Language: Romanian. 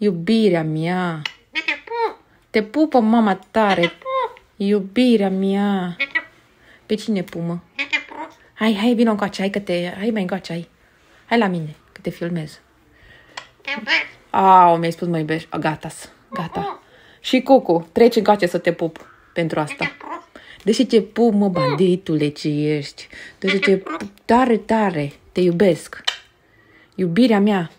Iubirea mea. Te pup. Te pupă mama tare. Te pup. Iubirea mea. Te Pe cine pumă? Hai, hai, vino încoace, hai că te... Hai mai încoace, hai. Hai la mine, că te filmez. Te iubesc. Au, mi-ai spus mă iubești. gata gata. Și Cucu, treci încoace să te pup pentru asta. De ce te pup, mă, banditule, ce ești? De ce te pup tare, tare, te iubesc. Iubirea mea,